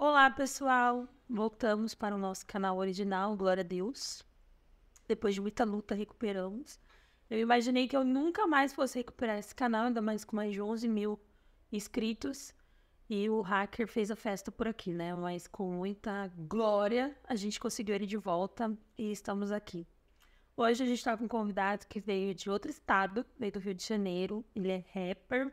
Olá, pessoal! Voltamos para o nosso canal original, glória a Deus. Depois de muita luta, recuperamos. Eu imaginei que eu nunca mais fosse recuperar esse canal, ainda mais com mais de 11 mil inscritos. E o hacker fez a festa por aqui, né? Mas com muita glória, a gente conseguiu ele de volta e estamos aqui. Hoje a gente está com um convidado que veio de outro estado, veio do Rio de Janeiro. Ele é rapper,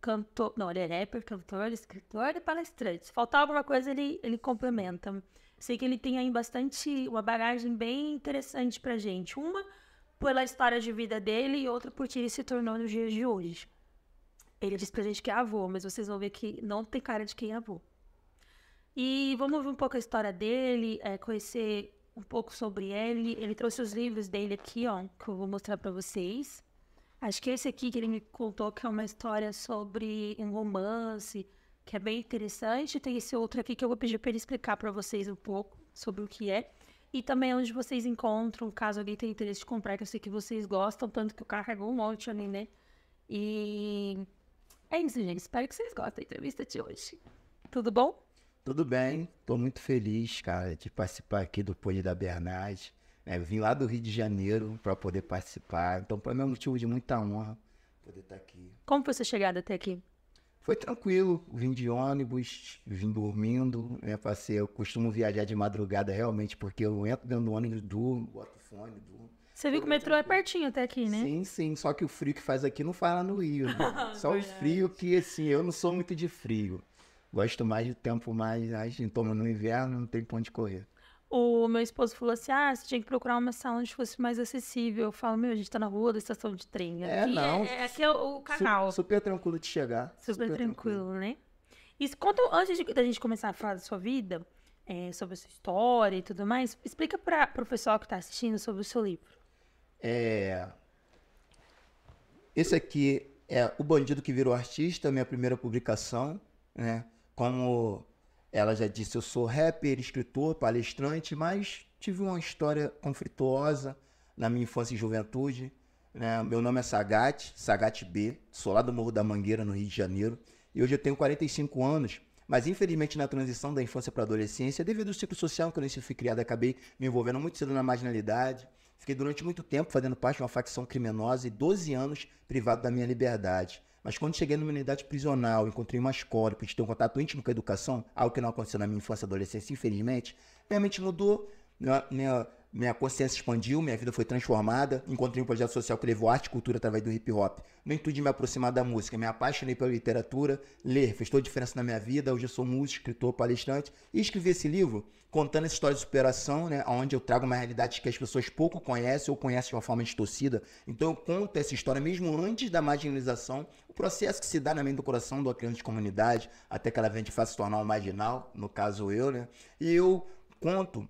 cantor, não, ele é rapper, cantor, escritor e palestrante. Se faltar alguma coisa, ele, ele complementa. Sei que ele tem aí bastante, uma bagagem bem interessante pra gente. Uma pela história de vida dele e outra por que ele se tornou nos dias de hoje. Ele diz pra gente que é avô, mas vocês vão ver que não tem cara de quem é avô. E vamos ver um pouco a história dele, é, conhecer um pouco sobre ele. Ele trouxe os livros dele aqui, ó, que eu vou mostrar para vocês. Acho que esse aqui que ele me contou que é uma história sobre um romance, que é bem interessante. Tem esse outro aqui que eu vou pedir para ele explicar para vocês um pouco sobre o que é. E também onde vocês encontram, caso alguém tenha interesse de comprar, que eu sei que vocês gostam, tanto que eu carregou é um monte ali, né? E é isso, gente. Espero que vocês gostem da entrevista de hoje. Tudo bom? Tudo bem. Estou muito feliz, cara, de participar aqui do Poli da Bernard. Né? Vim lá do Rio de Janeiro para poder participar. Então, para mim é um motivo de muita honra poder estar tá aqui. Como foi sua chegada até aqui? Foi tranquilo, vim de ônibus, vim dormindo, né? Passei, eu costumo viajar de madrugada realmente, porque eu entro dentro do ônibus, durmo, boto fone, durmo. Você viu que o metrô é pertinho até aqui, né? Sim, sim. Só que o frio que faz aqui não faz no Rio. Né? Só o frio que, assim, eu não sou muito de frio. Gosto mais de tempo mais, toma no inverno não tem ponto de correr o meu esposo falou assim: ah, você tinha que procurar uma sala onde fosse mais acessível. Eu falo: meu, a gente tá na rua da estação de trem. É, aqui é, não. É, aqui é o, canal. Su super tranquilo de chegar. Super, super tranquilo, tranquilo, né? E conta, antes da gente começar a falar da sua vida, é, sobre a sua história e tudo mais, explica para o pessoal que está assistindo sobre o seu livro. É. Esse aqui é O Bandido que Virou Artista, minha primeira publicação, né? Como ela já disse: Eu sou rapper, escritor, palestrante, mas tive uma história conflituosa na minha infância e juventude. Né? Meu nome é Sagat, Sagat B, sou lá do Morro da Mangueira, no Rio de Janeiro. E hoje eu tenho 45 anos, mas infelizmente na transição da infância para a adolescência, devido ao ciclo social que eu fui criado, acabei me envolvendo muito cedo na marginalidade. Fiquei durante muito tempo fazendo parte de uma facção criminosa e 12 anos privado da minha liberdade. Mas quando cheguei numa unidade prisional, encontrei uma escola, pude ter um contato íntimo com a educação, algo que não aconteceu na minha infância e adolescência, infelizmente, minha mente mudou, né, minha, minha minha consciência expandiu, minha vida foi transformada. Encontrei um projeto social que levou arte e cultura através do hip hop. No intuito de me aproximar da música, me apaixonei pela literatura, ler fez toda a diferença na minha vida. Hoje eu sou músico, escritor, palestrante e escrevi esse livro contando essa história de superação, né, onde eu trago uma realidade que as pessoas pouco conhecem ou conhecem de uma forma distorcida. Então eu conto essa história mesmo antes da marginalização, o processo que se dá na mente do coração do criança de comunidade, até que ela vem de fato se tornar um marginal, no caso eu, né? E eu conto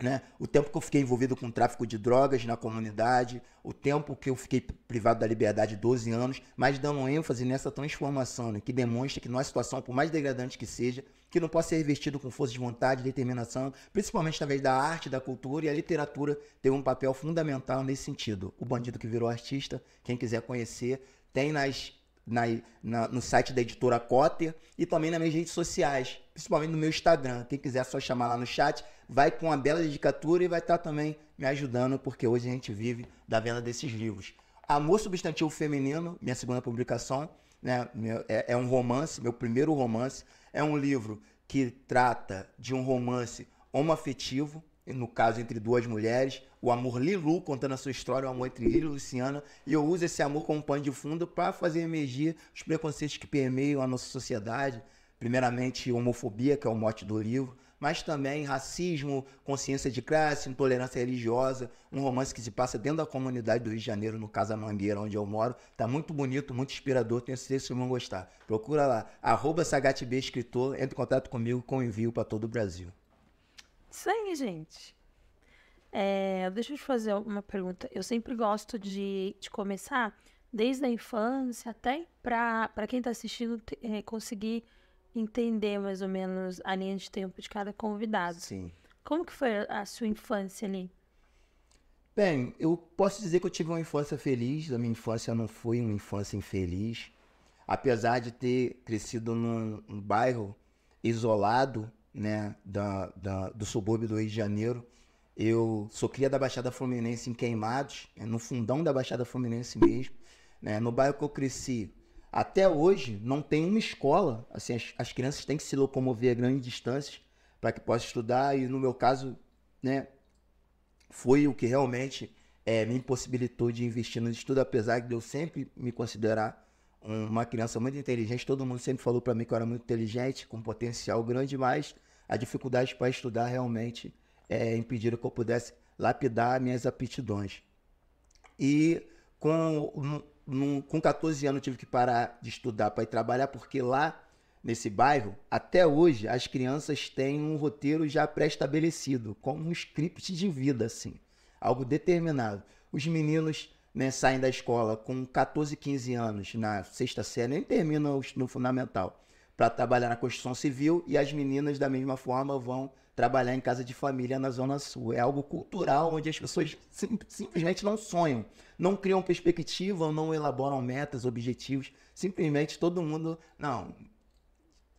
né? O tempo que eu fiquei envolvido com tráfico de drogas na comunidade, o tempo que eu fiquei privado da liberdade, 12 anos, mas dando ênfase nessa transformação, né? que demonstra que nossa situação, por mais degradante que seja, que não pode ser revestido com força de vontade, determinação, principalmente através da arte, da cultura, e a literatura tem um papel fundamental nesse sentido. O Bandido que Virou Artista, quem quiser conhecer, tem nas, na, na, no site da editora Cotter e também nas minhas redes sociais, principalmente no meu Instagram. Quem quiser só chamar lá no chat, vai com uma bela dedicatura e vai estar tá também me ajudando, porque hoje a gente vive da venda desses livros. Amor Substantivo Feminino, minha segunda publicação, né? é, é um romance, meu primeiro romance. É um livro que trata de um romance homoafetivo, no caso entre duas mulheres, o amor Lilu contando a sua história, o amor entre ele e Luciana, e eu uso esse amor como pano de fundo para fazer emergir os preconceitos que permeiam a nossa sociedade, primeiramente homofobia, que é o mote do livro, mas também racismo, consciência de classe, intolerância religiosa, um romance que se passa dentro da comunidade do Rio de Janeiro, no Casa Mangueira, onde eu moro. Tá muito bonito, muito inspirador, tenho certeza que vocês vão gostar. Procura lá, arroba SagatB Escritor, entre em contato comigo com envio para todo o Brasil. Isso aí, gente. É, deixa eu te fazer uma pergunta. Eu sempre gosto de, de começar desde a infância até para quem está assistindo é, conseguir entender mais ou menos a linha de tempo de cada convidado. Sim. Como que foi a sua infância ali? Bem, eu posso dizer que eu tive uma infância feliz. A minha infância não foi uma infância infeliz. Apesar de ter crescido num, num bairro isolado, né, da, da, do subúrbio do Rio de Janeiro, eu sou cria da Baixada Fluminense em Queimados, é no fundão da Baixada Fluminense mesmo. Né? No bairro que eu cresci, até hoje, não tem uma escola. Assim, as, as crianças têm que se locomover a grandes distâncias para que possa estudar. E no meu caso, né, foi o que realmente é, me impossibilitou de investir no estudo, apesar de eu sempre me considerar uma criança muito inteligente. Todo mundo sempre falou para mim que eu era muito inteligente, com potencial grande, mas a dificuldade para estudar realmente é, impediram que eu pudesse lapidar minhas aptidões. E com num, com 14 anos, eu tive que parar de estudar para ir trabalhar, porque lá nesse bairro, até hoje, as crianças têm um roteiro já pré-estabelecido, como um script de vida, assim, algo determinado. Os meninos né, saem da escola com 14, 15 anos, na sexta série, nem terminam no fundamental, para trabalhar na construção civil, e as meninas, da mesma forma, vão trabalhar em casa de família na Zona Sul. É algo cultural onde as pessoas sim, simplesmente não sonham, não criam perspectiva, não elaboram metas, objetivos. Simplesmente todo mundo, não,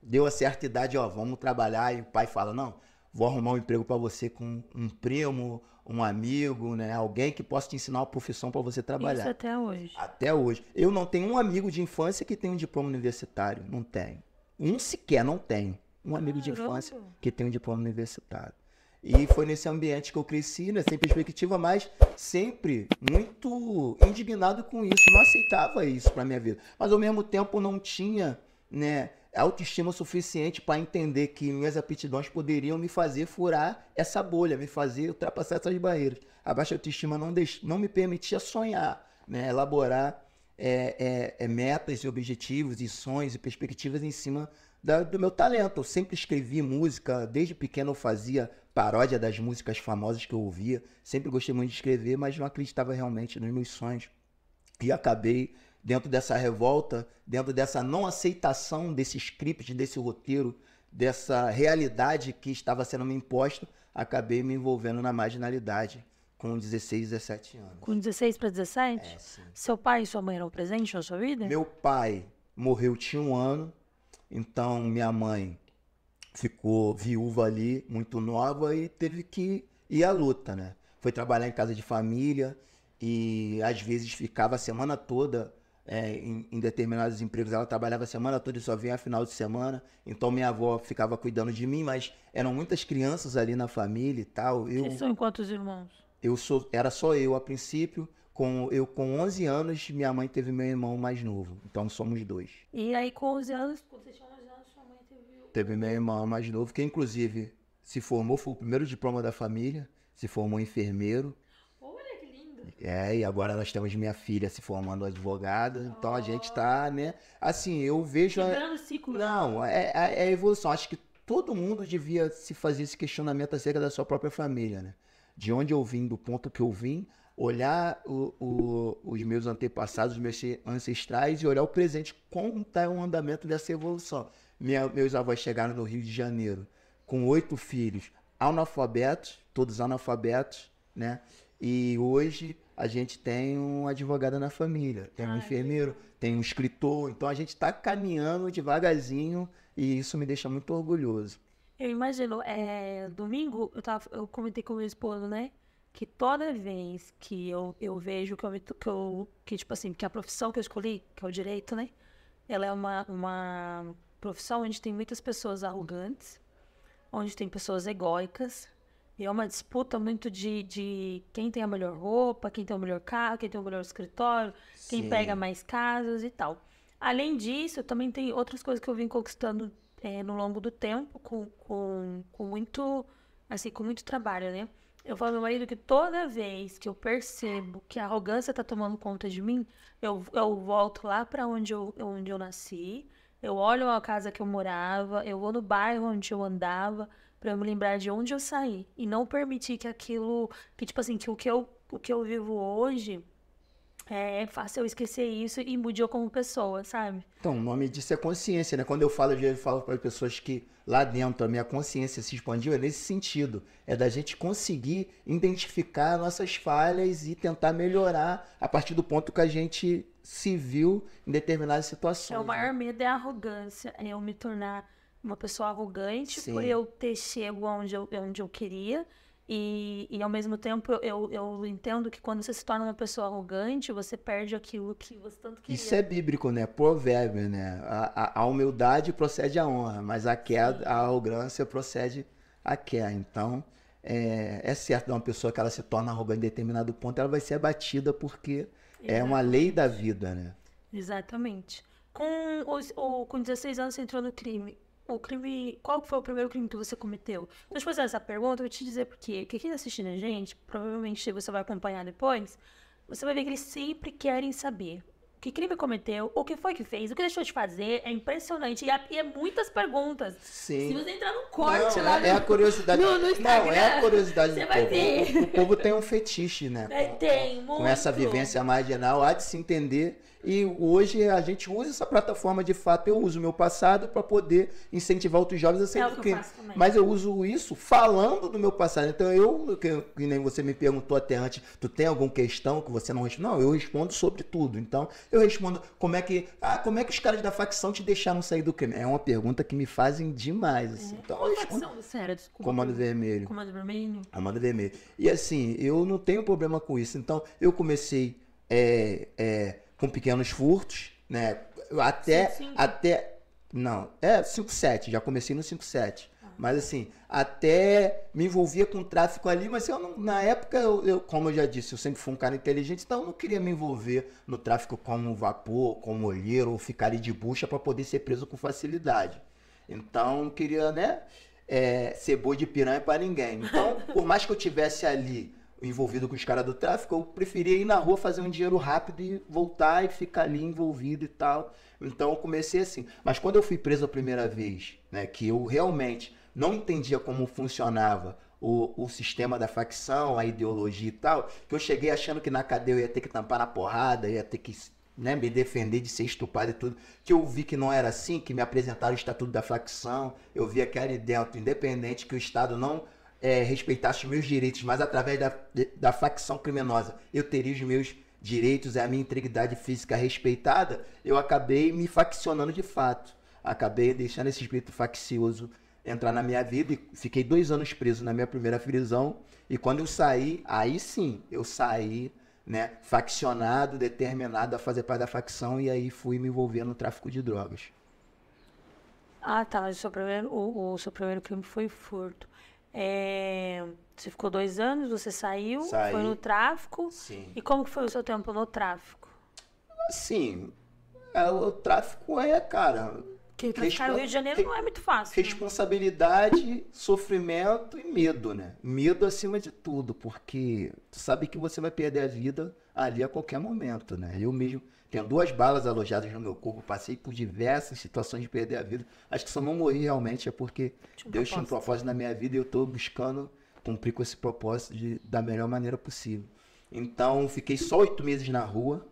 deu a certa idade, ó, vamos trabalhar. E o pai fala, não, vou arrumar um emprego para você com um primo, um amigo, né? Alguém que possa te ensinar uma profissão para você trabalhar. Isso até hoje. Até hoje. Eu não tenho um amigo de infância que tem um diploma universitário. Não tenho. Um sequer não tenho um amigo de infância que tem um diploma universitário. E foi nesse ambiente que eu cresci, né, sem perspectiva, mas sempre muito indignado com isso. Não aceitava isso para minha vida. Mas ao mesmo tempo não tinha né, autoestima suficiente para entender que minhas aptidões poderiam me fazer furar essa bolha, me fazer ultrapassar essas barreiras. A baixa autoestima não, deix... não me permitia sonhar, né, elaborar é, é, é metas e objetivos e sonhos e perspectivas em cima da, do meu talento. Eu sempre escrevi música, desde pequeno eu fazia paródia das músicas famosas que eu ouvia. Sempre gostei muito de escrever, mas não acreditava realmente nos meus sonhos. E acabei dentro dessa revolta, dentro dessa não aceitação desse script, desse roteiro, dessa realidade que estava sendo me imposta, acabei me envolvendo na marginalidade com 16, 17 anos. Com 16 para 17? É, Seu pai e sua mãe eram presentes na sua vida? Meu pai morreu, tinha um ano. Então minha mãe ficou viúva ali, muito nova, e teve que ir à luta, né? Foi trabalhar em casa de família e às vezes ficava a semana toda é, em, em, determinados empregos. Ela trabalhava a semana toda e só vinha final de semana. Então minha avó ficava cuidando de mim, mas eram muitas crianças ali na família e tal. Eu, Vocês são quantos irmãos? Eu sou, era só eu a princípio. Com, eu com 11 anos, minha mãe teve meu irmão mais novo. Então somos dois. E aí com 11 anos, quando você tinha 11 anos, sua mãe teve... Teve meu irmão mais novo, que inclusive se formou, foi o primeiro diploma da família, se formou enfermeiro. Olha que lindo! É, e agora nós temos minha filha se formando advogada, oh. então a gente tá, né? Assim, eu vejo... Quebrando a... ciclo. Não, é, é, é evolução. Acho que todo mundo devia se fazer esse questionamento acerca da sua própria família, né? De onde eu vim, do ponto que eu vim, olhar o, o, os meus antepassados, os meus ancestrais e olhar o presente, como está o andamento dessa evolução. Minha, meus avós chegaram no Rio de Janeiro com oito filhos, analfabetos, todos analfabetos, né? E hoje a gente tem um advogado na família, tem um Ai, enfermeiro, tem um escritor, então a gente está caminhando devagarzinho e isso me deixa muito orgulhoso. Eu imagino, é, domingo eu, tava, eu comentei com meu esposo, né? que toda vez que eu, eu vejo que eu, que eu que tipo assim que a profissão que eu escolhi que é o direito né ela é uma, uma profissão onde tem muitas pessoas arrogantes onde tem pessoas egóicas e é uma disputa muito de, de quem tem a melhor roupa quem tem o melhor carro quem tem o melhor escritório Sim. quem pega mais casos e tal além disso também tem outras coisas que eu vim conquistando é, no longo do tempo com, com, com muito assim com muito trabalho né eu falo pro meu marido que toda vez que eu percebo que a arrogância tá tomando conta de mim, eu, eu volto lá para onde eu, onde eu nasci, eu olho a casa que eu morava, eu vou no bairro onde eu andava, para eu me lembrar de onde eu saí. E não permitir que aquilo. Que, tipo assim, que o que eu, o que eu vivo hoje é, é fácil eu esquecer isso e mudou como pessoa, sabe? Então, o nome disso é consciência, né? Quando eu falo, eu falo para pessoas que lá dentro a minha consciência se expandiu, é nesse sentido. É da gente conseguir identificar nossas falhas e tentar melhorar a partir do ponto que a gente se viu em determinadas situações. o maior né? medo é a arrogância, é eu me tornar uma pessoa arrogante Sim. por eu ter chego onde eu, onde eu queria e, e ao mesmo tempo, eu, eu entendo que quando você se torna uma pessoa arrogante, você perde aquilo que você tanto queria. Isso é bíblico, né? Provérbio, né? A, a, a humildade procede à honra, mas a, queda, a arrogância procede à queda. Então, é, é certo, uma pessoa que ela se torna arrogante em determinado ponto, ela vai ser abatida porque Exatamente. é uma lei da vida, né? Exatamente. Com, os, o com 16 anos, você entrou no crime o crime. Qual foi o primeiro crime que você cometeu? Então, depois essa pergunta, eu vou te dizer porque quem está assistindo a gente, provavelmente você vai acompanhar depois, você vai ver que eles sempre querem saber que crime cometeu, o que foi que fez, o que deixou de fazer. É impressionante. E, há, e é muitas perguntas. Sim. Se você entrar num corte não, lá. É, é no, a curiosidade. No, no não, é a curiosidade você vai povo. Ver. O, povo tem um fetiche, né? É, tem, muito. Com essa vivência marginal, há de se entender e hoje a gente usa essa plataforma de fato. Eu uso meu passado para poder incentivar outros jovens a sair é do crime. Mas eu uso isso falando do meu passado. Então eu, que, que, nem você me perguntou até antes, tu tem alguma questão que você não responde? Não, eu respondo sobre tudo. Então eu respondo como é que, ah, como é que os caras da facção te deixaram sair do crime? É uma pergunta que me fazem demais. Assim. É. Então, Qual facção Sério, Desculpa. Comando Vermelho. Comando Vermelho. Comando Vermelho. E assim, eu não tenho problema com isso. Então eu comecei é, é, com pequenos furtos, né? Até. Sim, sim. até Não, é 5-7, já comecei no 5-7. Ah. Mas assim, até me envolvia com tráfico ali, mas eu não, na época, eu, eu, como eu já disse, eu sempre fui um cara inteligente, então eu não queria me envolver no tráfico como vapor, como olheiro, ou ficar ali de bucha para poder ser preso com facilidade. Então, queria, né, é, ser boi de piranha para ninguém. Então, por mais que eu tivesse ali envolvido com os caras do tráfico, eu preferia ir na rua fazer um dinheiro rápido e voltar e ficar ali envolvido e tal. Então eu comecei assim. Mas quando eu fui preso a primeira vez, né, que eu realmente não entendia como funcionava o, o sistema da facção, a ideologia e tal, que eu cheguei achando que na cadeia eu ia ter que tampar na porrada, ia ter que né, me defender de ser estupado e tudo, que eu vi que não era assim, que me apresentaram o estatuto da facção, eu vi aquele dentro, independente que o Estado não é, respeitasse os meus direitos, mas através da, da facção criminosa eu teria os meus direitos e é a minha integridade física respeitada, eu acabei me faccionando de fato. Acabei deixando esse espírito faccioso entrar na minha vida e fiquei dois anos preso na minha primeira prisão. E quando eu saí, aí sim, eu saí né, faccionado, determinado a fazer parte da facção e aí fui me envolvendo no tráfico de drogas. Ah, tá, o seu primeiro, o, o seu primeiro crime foi furto. É, você ficou dois anos, você saiu, Saí. foi no tráfico. Sim. E como que foi o seu tempo no tráfico? Assim, é, o tráfico é, cara. Que traficar no Rio de Janeiro não é muito fácil. Né? Responsabilidade, né? sofrimento e medo, né? Medo acima de tudo, porque tu sabe que você vai perder a vida ali a qualquer momento, né? Eu mesmo tenho duas balas alojadas no meu corpo, passei por diversas situações de perder a vida. Acho que só não morri realmente é porque tinha um Deus tinha um propósito na minha vida e eu estou buscando cumprir com esse propósito de, da melhor maneira possível. Então, fiquei só oito meses na rua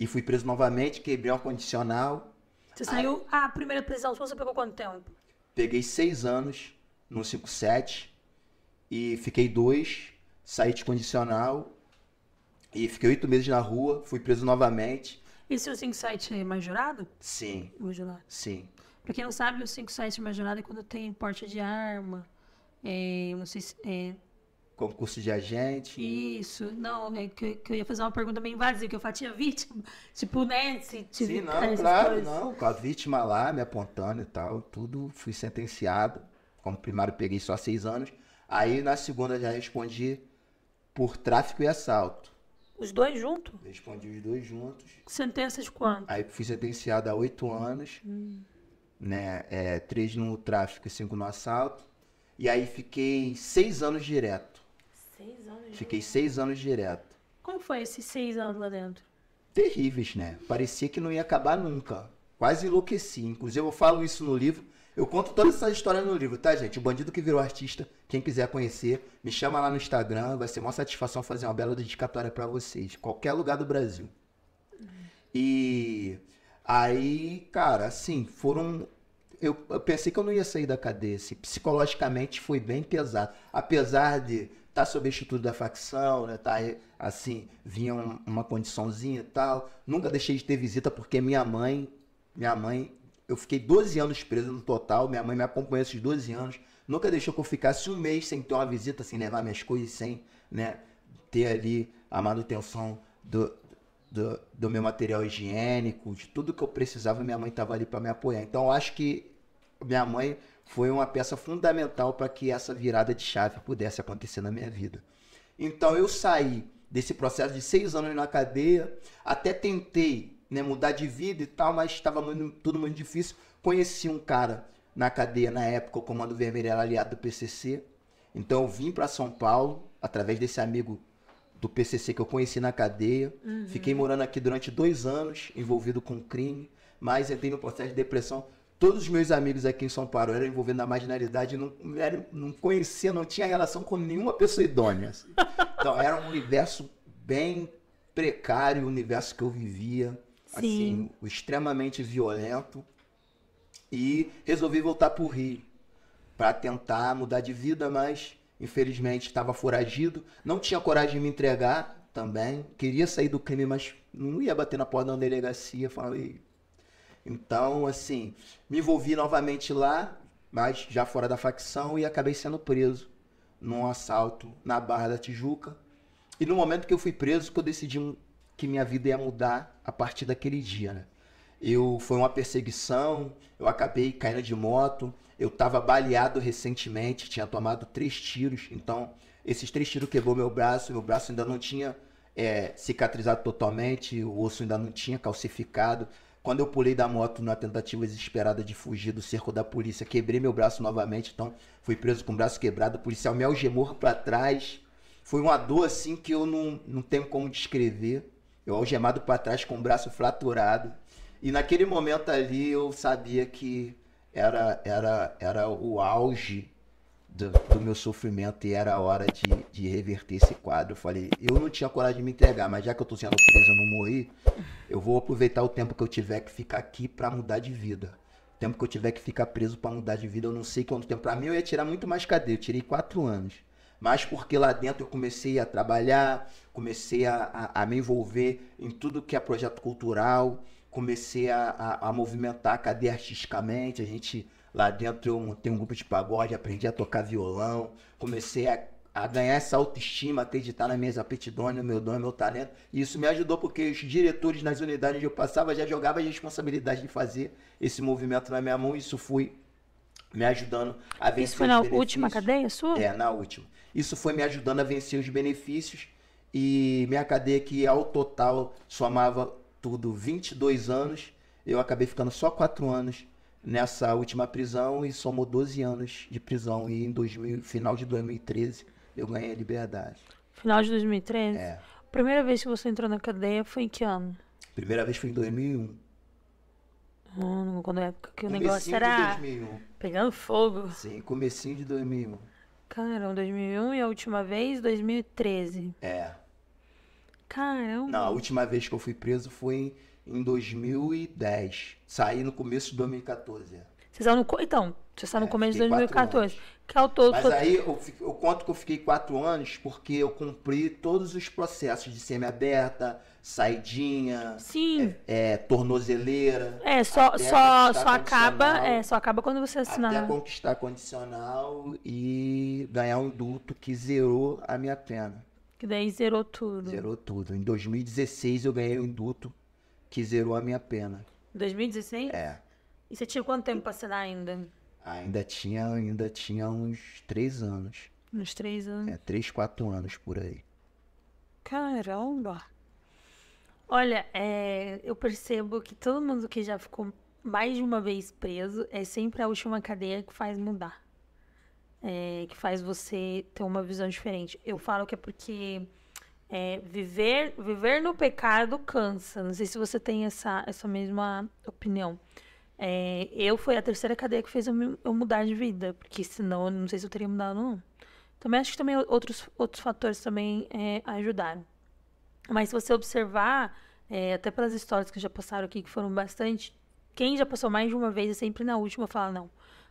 e fui preso novamente, quebrei um condicional. Você saiu ah, a primeira prisão, você pegou quanto tempo? Peguei seis anos no 5-7 e fiquei dois, saí de condicional e fiquei oito meses na rua, fui preso novamente. E seu 57 é majorado? Sim. Majorado. Sim. Pra quem não sabe, o é majorado é quando tem porte de arma. É, não sei se. É... Concurso de agente. Isso, não, é que, que, eu ia fazer uma pergunta meio invasiva, que eu fatia vítima. Tipo, né? Se, se Sim, não, claro, não. Com a vítima lá me apontando e tal, tudo, fui sentenciado. Como primário peguei só seis anos. Aí na segunda já respondi por tráfico e assalto. Os dois juntos? Respondi os dois juntos. sentença de quanto Aí fui sentenciado a oito anos, hum. né? É, três no tráfico e cinco no assalto. E aí fiquei seis anos direto. Seis anos? Fiquei direto. seis anos direto. Como foi esses seis anos lá dentro? Terríveis, né? Parecia que não ia acabar nunca. Quase enlouqueci. Inclusive eu falo isso no livro, eu conto toda essa história no livro, tá, gente? O Bandido que Virou Artista, quem quiser conhecer, me chama lá no Instagram, vai ser uma satisfação fazer uma bela dedicatória para vocês, qualquer lugar do Brasil. E aí, cara, assim, foram eu, eu, pensei que eu não ia sair da cadeia. Assim, psicologicamente foi bem pesado. Apesar de estar tá sob o da facção, né? Tá, assim, vinha um, uma condiçãozinha e tal. Nunca deixei de ter visita porque minha mãe, minha mãe eu fiquei 12 anos preso no total, minha mãe me acompanhou esses 12 anos, nunca deixou que eu ficasse um mês sem ter uma visita, sem levar minhas coisas, sem né, ter ali a manutenção do, do, do meu material higiênico, de tudo que eu precisava, minha mãe estava ali para me apoiar. Então, eu acho que minha mãe foi uma peça fundamental para que essa virada de chave pudesse acontecer na minha vida. Então, eu saí desse processo de seis anos na cadeia, até tentei né, mudar de vida e tal, mas estava tudo muito difícil. Conheci um cara na cadeia na época, o Comando Vermelho era aliado do PCC. Então eu vim para São Paulo através desse amigo do PCC que eu conheci na cadeia. Uhum. Fiquei morando aqui durante dois anos, envolvido com crime, mas entrei no processo de depressão. Todos os meus amigos aqui em São Paulo eram envolvidos na marginalidade, não, era, não conhecia, não tinha relação com nenhuma pessoa idônea. Assim. Então era um universo bem precário, o universo que eu vivia assim, extremamente violento. E resolvi voltar para o Rio para tentar mudar de vida, mas infelizmente estava foragido. Não tinha coragem de me entregar também. Queria sair do crime, mas não ia bater na porta da delegacia. Falei. Então, assim, me envolvi novamente lá, mas já fora da facção e acabei sendo preso num assalto na Barra da Tijuca. E no momento que eu fui preso, que eu decidi que minha vida ia mudar a partir daquele dia, né? Eu foi uma perseguição, eu acabei caindo de moto, eu estava baleado recentemente, tinha tomado três tiros, então esses três tiros quebrou meu braço, meu braço ainda não tinha é, cicatrizado totalmente, o osso ainda não tinha calcificado. Quando eu pulei da moto na tentativa desesperada de fugir do cerco da polícia, quebrei meu braço novamente, então fui preso com o braço quebrado, o policial me algemou para trás. Foi uma dor assim que eu não, não tenho como descrever. Eu algemado para trás com o braço fraturado. E naquele momento ali eu sabia que era, era, era o auge do, do, meu sofrimento e era a hora de, de reverter esse quadro. Eu falei, eu não tinha coragem de me entregar, mas já que eu tô sendo preso, eu não morri, eu vou aproveitar o tempo que eu tiver que ficar aqui para mudar de vida. O tempo que eu tiver que ficar preso para mudar de vida, eu não sei quanto tempo. Para mim, eu ia tirar muito mais cadeia. Eu tirei quatro anos mas porque lá dentro eu comecei a trabalhar, comecei a, a, a me envolver em tudo que é projeto cultural, comecei a, a, a movimentar a cadeia artisticamente, a gente lá dentro eu montei um grupo de pagode, aprendi a tocar violão, comecei a, a ganhar essa autoestima, acreditar nas minhas aptidões, no meu dom, no meu talento. E isso me ajudou porque os diretores nas unidades onde eu passava já jogavam a responsabilidade de fazer esse movimento na minha mão e isso foi me ajudando a vencer Isso foi na última cadeia sua? É, na última. Isso foi me ajudando a vencer os benefícios e minha cadeia que ao total somava tudo 22 anos, eu acabei ficando só 4 anos nessa última prisão e somou 12 anos de prisão e em 2000, final de 2013 eu ganhei a liberdade. Final de 2013? É. Primeira vez que você entrou na cadeia foi em que ano? Primeira vez foi em 2001. Hum, quando é época que o negócio era de 2001. pegando fogo. Sim, comecinho de 2001. Caramba, 2001 e a última vez, 2013. É. Caramba. Não, a última vez que eu fui preso foi em, em 2010. Saí no começo de 2014. Você saiu no. Então, você saiu é, no começo de 2014. Que ao todo, Mas aí eu, eu, conto que eu fiquei quatro anos porque eu cumpri todos os processos de semi aberta, saidinha, Sim. É, é, tornozeleira. É, só, só, só acaba, é, só acaba quando você assinar. Até conquistar condicional e ganhar um indulto que zerou a minha pena. Que daí zerou tudo. Zerou tudo. Em 2016 eu ganhei um indulto que zerou a minha pena. 2016? É. E você tinha quanto tempo para assinar ainda? Ainda tinha, ainda tinha uns três anos. Uns três anos. É, três, quatro anos por aí. Caramba! Olha, é, eu percebo que todo mundo que já ficou mais de uma vez preso é sempre a última cadeia que faz mudar. É, que faz você ter uma visão diferente. Eu falo que é porque é, viver, viver no pecado cansa. Não sei se você tem essa, essa mesma opinião. É, eu fui a terceira cadeia que fez eu, eu, mudar de vida, porque senão eu não sei se eu teria mudado não. Também acho que também outros, outros fatores também é, ajudaram. Mas se você observar, é, até pelas histórias que já passaram aqui, que foram bastante, quem já passou mais de uma vez é sempre na última fala, não,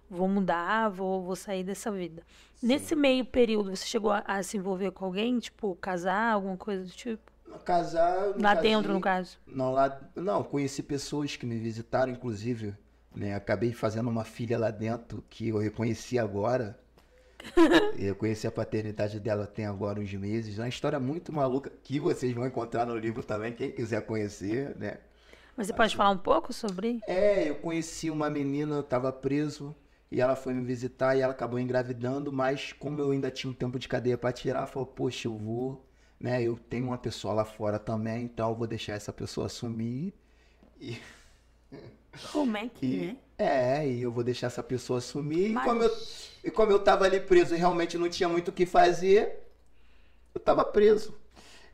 vou mudar, vou, vou sair dessa vida. Sim. Nesse meio período, você chegou a, a se envolver com alguém, tipo, casar, alguma coisa do tipo? Casar. Lá dentro, no caso? Não, lá. Não, conheci pessoas que me visitaram, inclusive. Né? Acabei fazendo uma filha lá dentro que eu reconheci agora. eu conheci a paternidade dela tem agora uns meses. É uma história muito maluca que vocês vão encontrar no livro também, quem quiser conhecer, né? Mas você pode Acho... falar um pouco sobre? É, eu conheci uma menina, eu tava preso, e ela foi me visitar e ela acabou engravidando, mas como eu ainda tinha um tempo de cadeia para tirar, falou, poxa, eu vou né? Eu tenho uma pessoa lá fora também, então eu vou deixar essa pessoa sumir e. Como é que e, é? É, e eu vou deixar essa pessoa sumir. Mas... E, como eu, e como eu tava ali preso e realmente não tinha muito o que fazer, eu tava preso.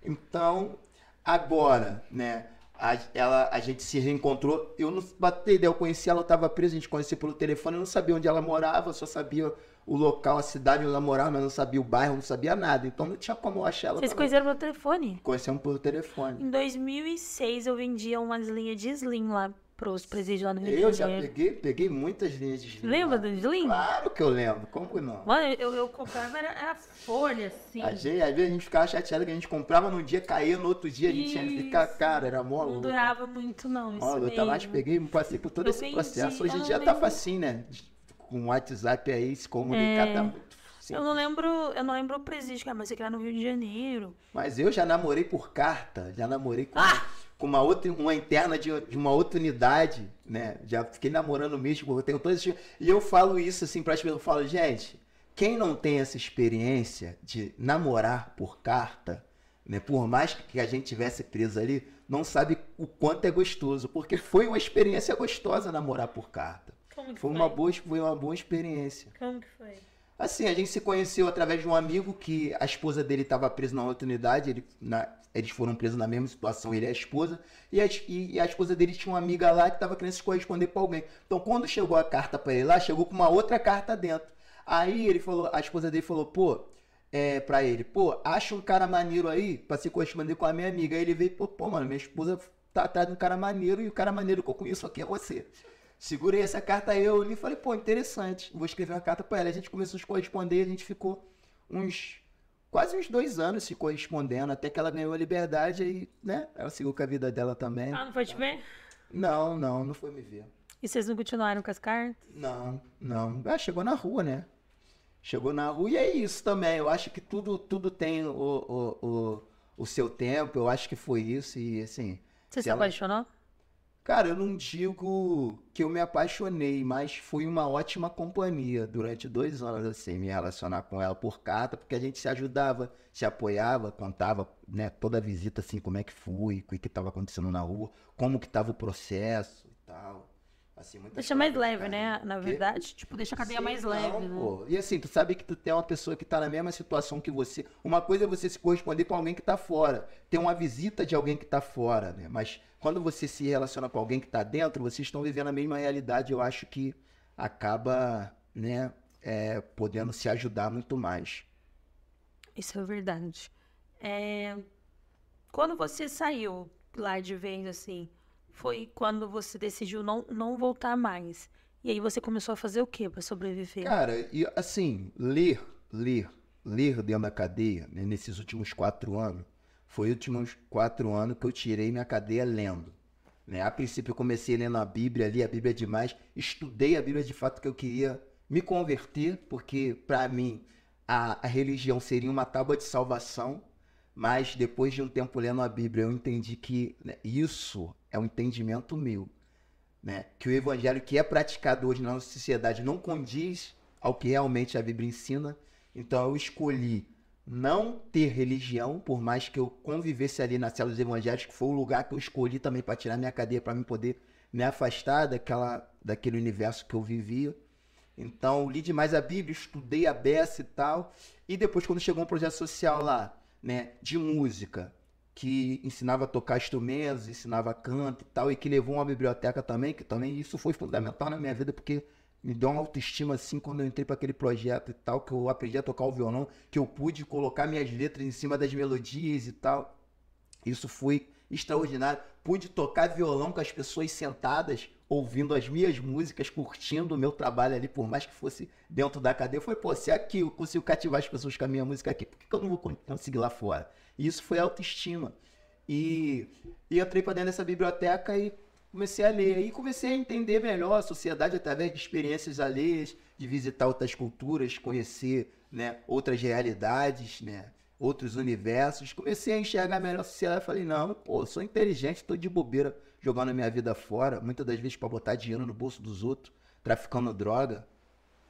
Então, agora, né? A, ela, a gente se reencontrou. Eu não batei ideia, né, eu conheci ela, eu tava presa, a gente conhecia pelo telefone, eu não sabia onde ela morava, só sabia o local, a cidade onde ela morava, mas não sabia o bairro, não sabia nada. Então não tinha como eu achar ela. Vocês conheceram pelo telefone? Conhecemos pelo telefone. Em 2006 eu vendia umas linhas de slim lá para os presídios lá no Rio eu de Janeiro. Eu já peguei, peguei muitas linhas de slim. Lembra do slim? Claro que eu lembro, como que não? Mano, eu, eu comprava, era, era folha assim. Às vezes, às vezes a gente ficava chateado que a gente comprava num dia, caía no outro dia, a gente tinha que ficar, cara, era mó Não durava muito não, isso Ó, tá mesmo. Eu tava, peguei, passei por todo eu esse vendi, processo. Hoje em dia tá facinho, né? com o WhatsApp aí se comunicar é... Tá muito simples. Eu não lembro, eu não lembro o presídio, cara, mas sei que é lá no Rio de Janeiro. Mas eu já namorei por carta, já namorei com, ah! com uma outra, uma interna de, de, uma outra unidade, né? Já fiquei namorando mesmo, eu tenho todos E eu falo isso assim para as pessoas, eu falo, gente, quem não tem essa experiência de namorar por carta, né? Por mais que a gente tivesse preso ali, não sabe o quanto é gostoso, porque foi uma experiência gostosa namorar por carta. Como que foi? Foi uma boa, foi uma boa experiência. Como que foi? Assim, a gente se conheceu através de um amigo que a esposa dele estava presa na outra unidade, ele, na, eles foram presos na mesma situação, ele e a esposa, e a, e, e a esposa dele tinha uma amiga lá que estava querendo se corresponder para alguém. Então, quando chegou a carta para ele lá, chegou com uma outra carta dentro. Aí ele falou, a esposa dele falou, pô, é, ele, pô, acha um cara maneiro aí para se corresponder com a minha amiga. Aí ele veio, pô, pô, mano, minha esposa tá atrás de um cara maneiro e o cara maneiro que eu conheço aqui é você segurei essa carta aí, eu li e falei, pô, interessante, vou escrever uma carta para ela. A gente começou a se corresponder, a gente ficou uns quase uns dois anos se correspondendo, até que ela ganhou a liberdade e, né, ela seguiu com a vida dela também. Ah, não foi te ver? Não, não, não foi me ver. E vocês não continuaram com as cartas? Não, não. Ah, chegou na rua, né? Chegou na rua e é isso também. Eu acho que tudo, tudo tem o, o, o, o seu tempo. Eu acho que foi isso e, assim... Você se apaixonou? Cara, eu não digo que eu me apaixonei, mas foi uma ótima companhia. Durante dois anos, assim, me relacionar com ela por carta, porque a gente se ajudava, se apoiava, contava, né, toda a visita, assim, como é que foi, o que estava acontecendo na rua, como que estava o processo e tal. Assim, deixa mais leve, né? Na verdade, que... tipo, deixa a cadeia Sim, mais não, leve, né? E assim, tu sabe que tu tem uma pessoa que tá na mesma situação que você. Uma coisa é você se corresponder com alguém que tá fora. Tem uma visita de alguém que tá fora, né? Mas quando você se relaciona com alguém que tá dentro, vocês estão vivendo a mesma realidade. Eu acho que acaba, né? É, podendo se ajudar muito mais. Isso é verdade. É... Quando você saiu lá de vez, assim, foi quando você decidiu não, não voltar mais. E aí você começou a fazer o que para sobreviver? Cara, e assim, ler, ler, ler dentro da cadeia, né, nesses últimos quatro anos, foi os últimos quatro anos que eu tirei minha cadeia lendo. Né? A princípio eu comecei lendo a Bíblia, li a Bíblia é demais, estudei a Bíblia de fato que eu queria me converter, porque para mim a, a religião seria uma tábua de salvação, mas depois de um tempo lendo a Bíblia, eu entendi que né, isso é um entendimento meu. Né? Que o evangelho que é praticado hoje na nossa sociedade não condiz ao que realmente a Bíblia ensina. Então eu escolhi não ter religião, por mais que eu convivesse ali na cela dos evangélicos, que foi o lugar que eu escolhi também para tirar minha cadeia, para me poder me afastar daquela, daquele universo que eu vivia. Então, li demais a Bíblia, estudei a Bessa e tal. E depois, quando chegou um projeto social lá, né, de música, que ensinava a tocar instrumentos, ensinava canto e tal, e que levou uma biblioteca também, que também isso foi fundamental na minha vida, porque me deu uma autoestima assim quando eu entrei para aquele projeto e tal, que eu aprendi a tocar o violão, que eu pude colocar minhas letras em cima das melodias e tal. Isso foi extraordinário. Pude tocar violão com as pessoas sentadas, ouvindo as minhas músicas, curtindo o meu trabalho ali, por mais que fosse dentro da cadeia. Foi, pô, se aqui eu consigo cativar as pessoas com a minha música aqui, por que, que eu não vou conseguir lá fora? E isso foi autoestima. E, e entrei para dentro dessa biblioteca e comecei a ler. E comecei a entender melhor a sociedade através de experiências alheias, de visitar outras culturas, conhecer né, outras realidades, né, outros universos. Comecei a enxergar melhor a sociedade. Falei, não, pô, sou inteligente, estou de bobeira jogando a minha vida fora, muitas das vezes para botar dinheiro no bolso dos outros, traficando droga,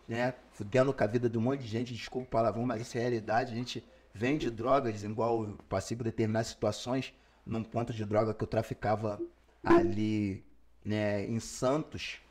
né? Fudendo com a vida de um monte de gente, desculpa o palavrão, mas isso é realidade. A gente vende drogas, igual eu passei por determinadas situações, num ponto de droga que eu traficava ali, né, em Santos,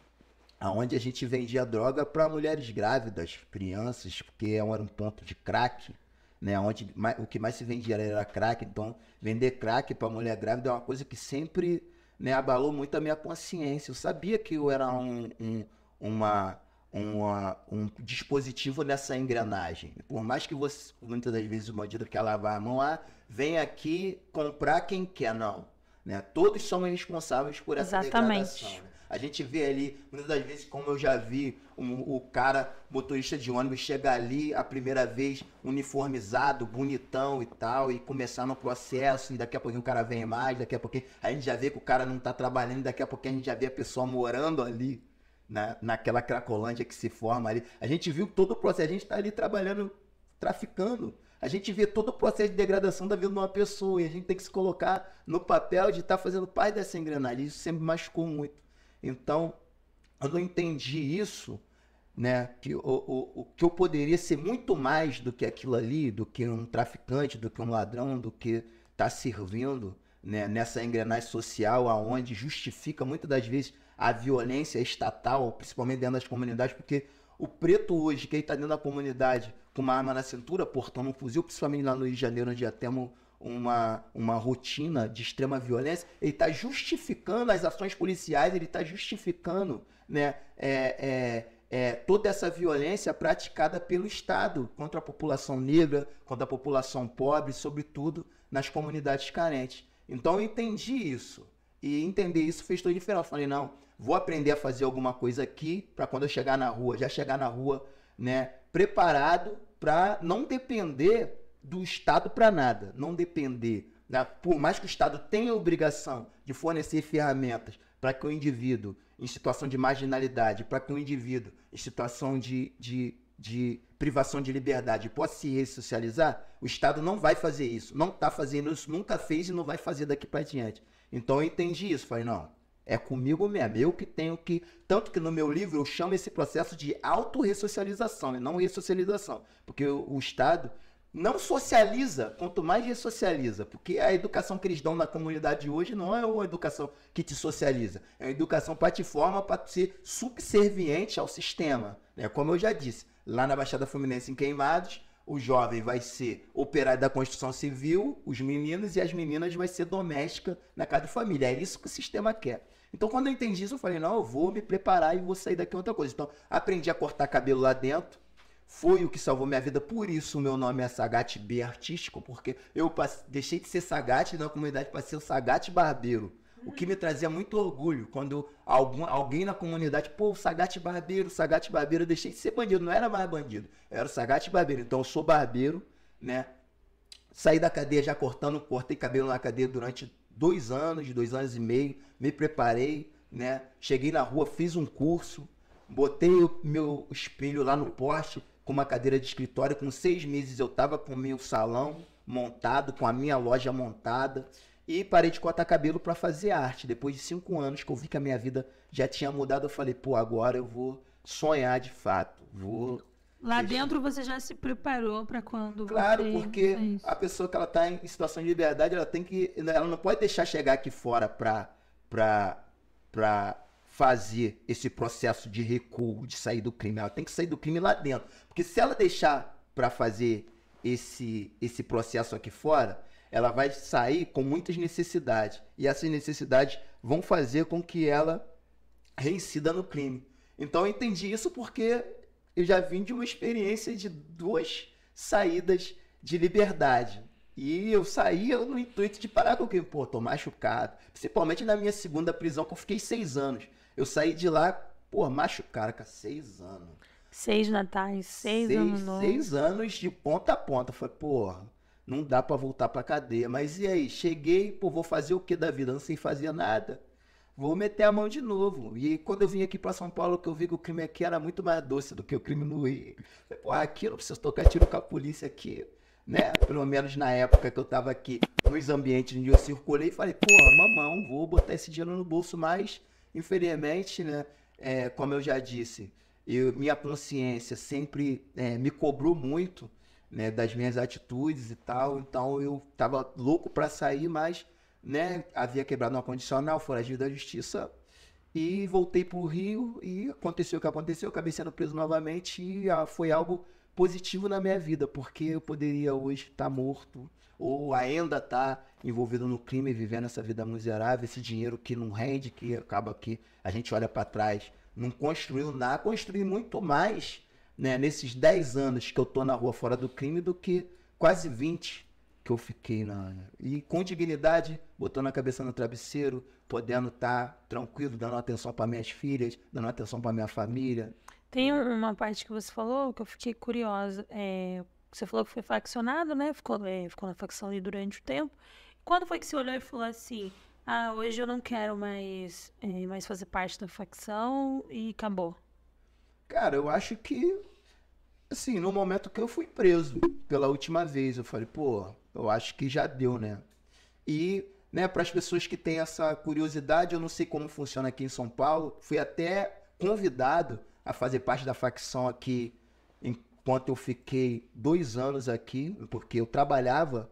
aonde a gente vendia droga para mulheres grávidas, crianças, porque é era um ponto de crack, né, onde mais, o que mais se vendia era crack, então vender crack para mulher grávida é uma coisa que sempre né, abalou muito a minha consciência. Eu sabia que eu era um, um uma, uma, um dispositivo nessa engrenagem. Por mais que você, muitas das vezes, o bandido quer lavar a mão, ah, vem aqui comprar quem quer, não. Né? Todos são responsáveis por essa Exatamente. Degradação, né? A gente vê ali, muitas das vezes, como eu já vi, um, o cara, motorista de ônibus, chega ali a primeira vez uniformizado, bonitão e tal, e começar no processo, e daqui a pouquinho o cara vem mais, daqui a pouquinho a gente já vê que o cara não tá trabalhando, daqui a pouquinho a gente já vê a pessoa morando ali. Na, né, naquela cracolândia que se forma ali. A gente viu todo o processo, a gente está ali trabalhando, traficando. A gente vê todo o processo de degradação da vida de uma pessoa e a gente tem que se colocar no papel de estar tá fazendo parte dessa engrenagem. Isso sempre machucou muito. Então, quando eu entendi isso, né, que, o, o, que eu poderia ser muito mais do que aquilo ali, do que um traficante, do que um ladrão, do que está servindo né, nessa engrenagem social, aonde justifica muitas das vezes a violência estatal, principalmente dentro das comunidades, porque o preto hoje, que está dentro da comunidade com uma arma na cintura, portando um fuzil, principalmente lá no Rio de Janeiro, onde já temos uma, uma rotina de extrema violência, ele está justificando as ações policiais, ele está justificando né, é, é, é, toda essa violência praticada pelo Estado contra a população negra, contra a população pobre, sobretudo nas comunidades carentes. Então eu entendi isso. E entender isso fez toda a diferença. Eu falei, não, vou aprender a fazer alguma coisa aqui para quando eu chegar na rua, já chegar na rua, né, preparado para não depender do Estado para nada, não depender. Né? Por mais que o Estado tenha a obrigação de fornecer ferramentas para que o indivíduo em situação de marginalidade, para que o indivíduo em situação de, de, de privação de liberdade possa se ressocializar, o Estado não vai fazer isso. Não está fazendo isso, nunca fez e não vai fazer daqui para diante. Então eu entendi isso. Falei, não, é comigo mesmo. Eu que tenho que. Tanto que no meu livro eu chamo esse processo de ressocialização né? não ressocialização. Porque o, o Estado não socializa, quanto mais ressocializa, porque a educação que eles dão na comunidade hoje não é uma educação que te socializa, é uma educação para te forma para ser subserviente ao sistema, né? Como eu já disse, lá na Baixada Fluminense em Queimados, o jovem vai ser operário da construção civil, os meninos e as meninas vai ser doméstica na casa de família. É isso que o sistema quer. Então, quando eu entendi isso, eu falei: não, eu vou me preparar e vou sair daqui outra coisa. Então, aprendi a cortar cabelo lá dentro, foi o que salvou minha vida. Por isso o meu nome é Sagat B artístico, porque eu passei, deixei de ser Sagat na comunidade para ser o Sagat Barbeiro. O que me trazia muito orgulho quando algum, alguém na comunidade, pô, Sagat Barbeiro, Sagat Barbeiro, eu deixei de ser bandido, não era mais bandido, era o Sagat Barbeiro. Então eu sou barbeiro, né? Saí da cadeia já cortando, cortei cabelo na cadeia durante dois anos, dois anos e meio, me preparei, né? Cheguei na rua, fiz um curso, botei o meu espelho lá no poste, com uma cadeira de escritório. Com seis meses eu estava com o meu salão montado, com a minha loja montada. E parei de cortar cabelo para fazer arte. Depois de cinco anos que eu vi que a minha vida já tinha mudado, eu falei, pô, agora eu vou sonhar de fato. Vou Lá dentro você já se preparou para quando Claro, você... É porque a pessoa que ela está em situação de liberdade, ela tem que ela não pode deixar chegar aqui fora pra pra para fazer esse processo de recuo, de sair do crime. Ela tem que sair do crime lá dentro. Porque se ela deixar para fazer esse, esse processo aqui fora, ela vai sair com muitas necessidades. E essas necessidades vão fazer com que ela reincida no crime. Então eu entendi isso porque eu já vim de uma experiência de duas saídas de liberdade. E eu saí no intuito de parar com o crime. Pô, tô machucado. Principalmente na minha segunda prisão, que eu fiquei seis anos. Eu saí de lá, pô, machucado, cara, seis anos. Seis natais, seis, seis anos. Novo. Seis anos de ponta a ponta. Foi, porra, não dá para voltar pra cadeia. Mas e aí? Cheguei, pô, vou fazer o que da vida? Não sei fazer nada. Vou meter a mão de novo. E quando eu vim aqui para São Paulo, que eu vi que o crime aqui era muito mais doce do que o crime no Rio. Falei, pô, aqui eu não preciso tocar tiro com a polícia aqui. Né? Pelo menos na época que eu tava aqui nos ambientes onde eu circulei, falei, porra, mamão, vou botar esse dinheiro no bolso, mas Infelizmente, né, é, como eu já disse, eu, minha consciência sempre é, me cobrou muito né, das minhas atitudes e tal, então eu tava louco para sair, mas né, havia quebrado uma condicional, foragido da justiça, e voltei para o Rio e aconteceu o que aconteceu, acabei sendo preso novamente e ah, foi algo positivo na minha vida, porque eu poderia hoje estar tá morto ou ainda estar tá envolvido no crime, vivendo essa vida miserável, esse dinheiro que não rende, que acaba que a gente olha para trás, não construiu nada, construí muito mais né, nesses 10 anos que eu tô na rua fora do crime do que quase 20 que eu fiquei na. E com dignidade, botando a cabeça no travesseiro, podendo estar tá tranquilo, dando atenção para minhas filhas, dando atenção para minha família. Tem uma parte que você falou que eu fiquei curiosa. É, você falou que foi faccionado, né? Ficou, é, ficou na facção ali durante o tempo. Quando foi que você olhou e falou assim: ah, hoje eu não quero mais, é, mais fazer parte da facção e acabou? Cara, eu acho que, assim, no momento que eu fui preso pela última vez, eu falei, pô, eu acho que já deu, né? E, né, para as pessoas que têm essa curiosidade, eu não sei como funciona aqui em São Paulo, fui até convidado a fazer parte da facção aqui enquanto eu fiquei dois anos aqui, porque eu trabalhava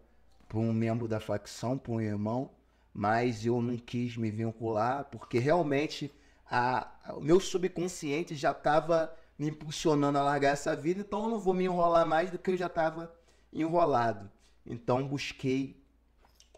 para um membro da facção, para um irmão, mas eu não quis me vincular, porque realmente a, o meu subconsciente já estava me impulsionando a largar essa vida, então eu não vou me enrolar mais do que eu já estava enrolado. Então busquei